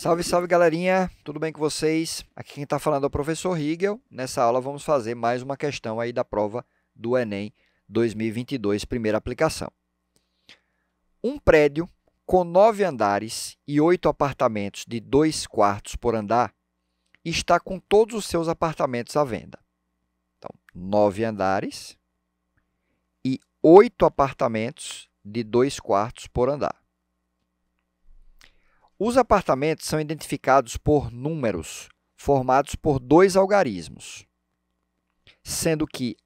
Salve, salve galerinha, tudo bem com vocês? Aqui quem está falando é o professor Riegel. Nessa aula vamos fazer mais uma questão aí da prova do Enem 2022, primeira aplicação. Um prédio com nove andares e oito apartamentos de dois quartos por andar está com todos os seus apartamentos à venda. Então, nove andares e oito apartamentos de dois quartos por andar. Os apartamentos são identificados por números formados por dois algarismos, sendo que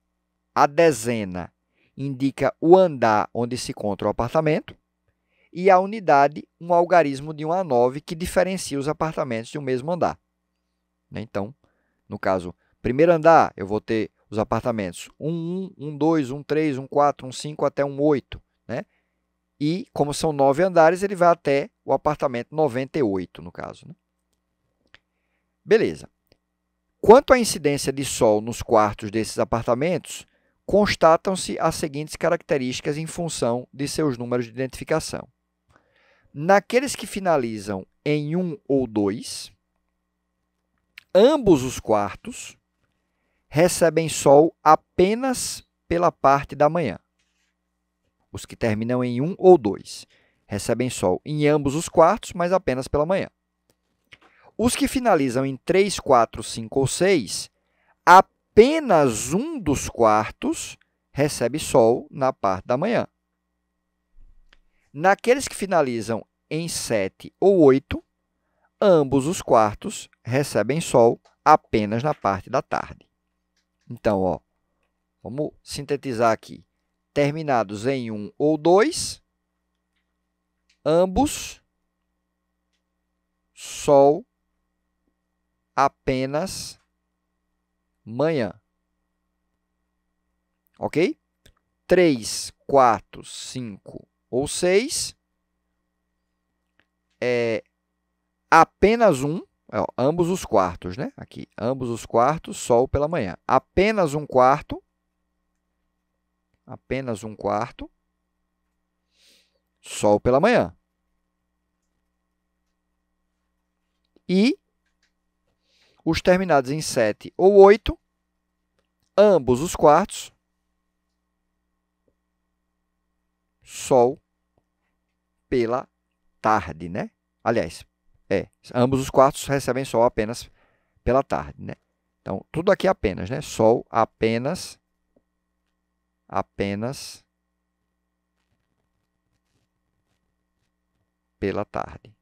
a dezena indica o andar onde se encontra o apartamento e a unidade, um algarismo de 1 a 9 que diferencia os apartamentos de um mesmo andar. Né? Então, no caso, primeiro andar, eu vou ter os apartamentos 1, 1, 1, 2, 1, 3, 1, 4, 1, 5 até 1, 8. E, como são nove andares, ele vai até o apartamento 98, no caso. Né? Beleza. Quanto à incidência de sol nos quartos desses apartamentos, constatam-se as seguintes características em função de seus números de identificação. Naqueles que finalizam em um ou dois, ambos os quartos recebem sol apenas pela parte da manhã. Os que terminam em 1 ou 2 recebem sol em ambos os quartos, mas apenas pela manhã. Os que finalizam em 3, 4, 5 ou 6, apenas um dos quartos recebe sol na parte da manhã. Naqueles que finalizam em 7 ou 8, ambos os quartos recebem sol apenas na parte da tarde. Então, ó, vamos sintetizar aqui terminados em um ou dois, ambos, sol, apenas, manhã. Ok? 3, 4, 5 ou 6 é apenas um, é, ó, ambos os quartos, né? Aqui, ambos os quartos, sol pela manhã. Apenas um quarto, apenas um quarto. Sol pela manhã. E os terminados em 7 ou 8, ambos os quartos, sol pela tarde, né? Aliás, é, ambos os quartos recebem sol apenas pela tarde, né? Então, tudo aqui apenas, né? Sol apenas apenas pela tarde.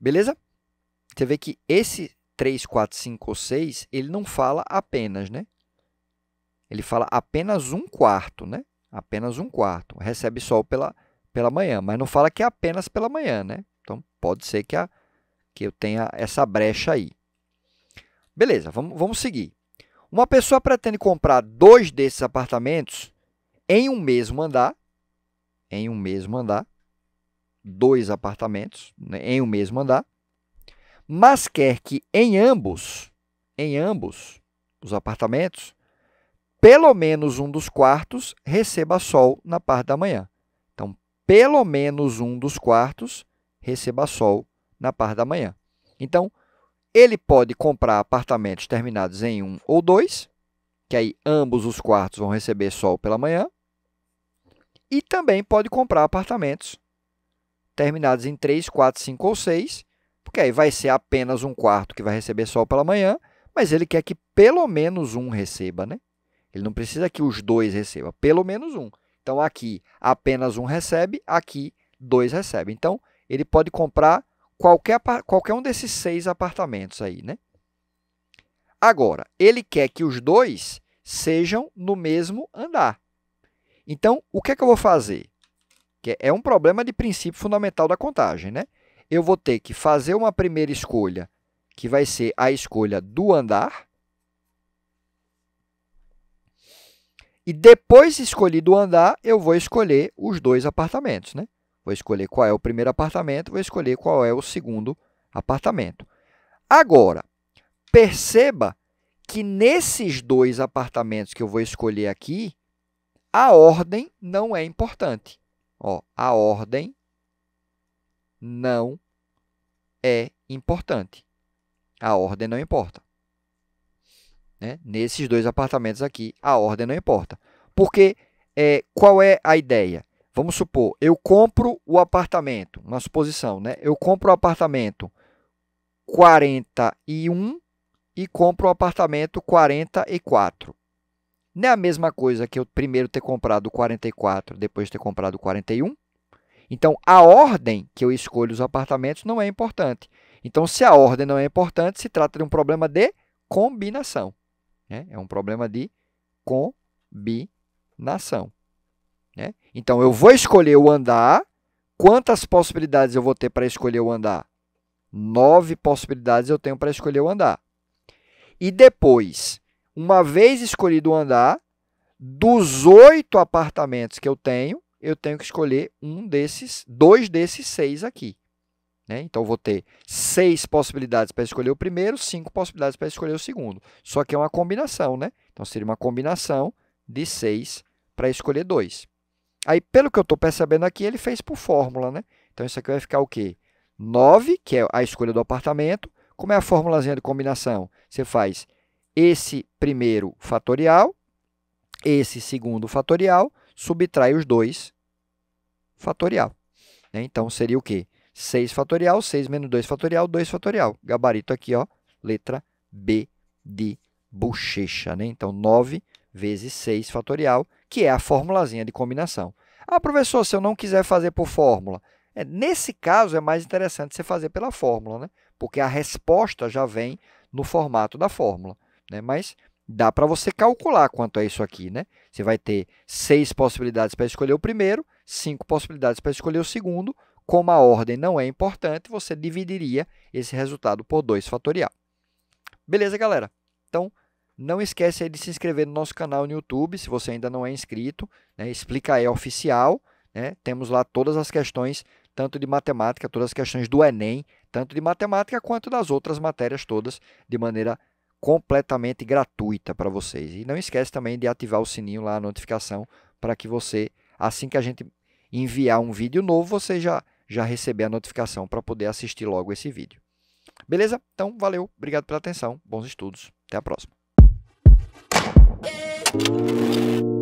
Beleza? Você vê que esse 3, 4, 5 ou 6, ele não fala apenas, né? Ele fala apenas um quarto, né? Apenas um quarto. Recebe sol pela, pela manhã, mas não fala que é apenas pela manhã, né? Então, pode ser que, a, que eu tenha essa brecha aí. Beleza, vamos, vamos seguir. Uma pessoa pretende comprar dois desses apartamentos em um mesmo andar, em um mesmo andar, dois apartamentos né, em um mesmo andar, mas quer que em ambos, em ambos os apartamentos, pelo menos um dos quartos receba sol na parte da manhã. Então, pelo menos um dos quartos receba sol na parte da manhã. Então, ele pode comprar apartamentos terminados em um ou dois, que aí ambos os quartos vão receber sol pela manhã. E também pode comprar apartamentos terminados em 3, 4, 5 ou 6, porque aí vai ser apenas um quarto que vai receber sol pela manhã, mas ele quer que pelo menos um receba, né? Ele não precisa que os dois recebam, pelo menos um. Então aqui apenas um recebe, aqui dois recebem. Então ele pode comprar qualquer, qualquer um desses seis apartamentos aí, né? Agora, ele quer que os dois sejam no mesmo andar. Então, o que é que eu vou fazer? Que é um problema de princípio fundamental da contagem, né? Eu vou ter que fazer uma primeira escolha, que vai ser a escolha do andar. E depois de escolhido o andar, eu vou escolher os dois apartamentos, né? Vou escolher qual é o primeiro apartamento, vou escolher qual é o segundo apartamento. Agora, perceba que nesses dois apartamentos que eu vou escolher aqui, a ordem não é importante. Ó, a ordem não é importante. A ordem não importa. Né? Nesses dois apartamentos aqui, a ordem não importa. Porque é, qual é a ideia? Vamos supor, eu compro o apartamento, uma suposição, né? Eu compro o apartamento 41 e compro o apartamento 44. Não é a mesma coisa que eu primeiro ter comprado 44, depois ter comprado 41? Então, a ordem que eu escolho os apartamentos não é importante. Então, se a ordem não é importante, se trata de um problema de combinação. Né? É um problema de combinação. Né? Então, eu vou escolher o andar. Quantas possibilidades eu vou ter para escolher o andar? Nove possibilidades eu tenho para escolher o andar. E depois, uma vez escolhido o andar, dos oito apartamentos que eu tenho, eu tenho que escolher um desses, dois desses seis aqui. Né? Então, vou ter seis possibilidades para escolher o primeiro, cinco possibilidades para escolher o segundo. Só que é uma combinação, né? Então, seria uma combinação de seis para escolher dois. Aí, pelo que eu estou percebendo aqui, ele fez por fórmula, né? Então, isso aqui vai ficar o quê? 9, que é a escolha do apartamento. Como é a formulazinha de combinação? Você faz esse primeiro fatorial, esse segundo fatorial, subtrai os dois fatorial. Né? Então, seria o quê? 6 fatorial, 6 menos 2 fatorial, 2 fatorial. Gabarito aqui, ó, letra B de bochecha. Né? Então, 9 vezes 6 fatorial, que é a formulazinha de combinação. Ah, professor, se eu não quiser fazer por fórmula, é, nesse caso é mais interessante você fazer pela fórmula, né? porque a resposta já vem no formato da fórmula. Né? Mas dá para você calcular quanto é isso aqui. Né? Você vai ter seis possibilidades para escolher o primeiro, cinco possibilidades para escolher o segundo. Como a ordem não é importante, você dividiria esse resultado por 2 fatorial. Beleza, galera? Então, não esquece de se inscrever no nosso canal no YouTube, se você ainda não é inscrito. Né? Explica é oficial. Né? Temos lá todas as questões, tanto de matemática, todas as questões do Enem, tanto de matemática quanto das outras matérias todas, de maneira completamente gratuita para vocês. E não esquece também de ativar o sininho lá, a notificação, para que você, assim que a gente enviar um vídeo novo, você já, já receber a notificação para poder assistir logo esse vídeo. Beleza? Então, valeu, obrigado pela atenção, bons estudos, até a próxima. Thank you.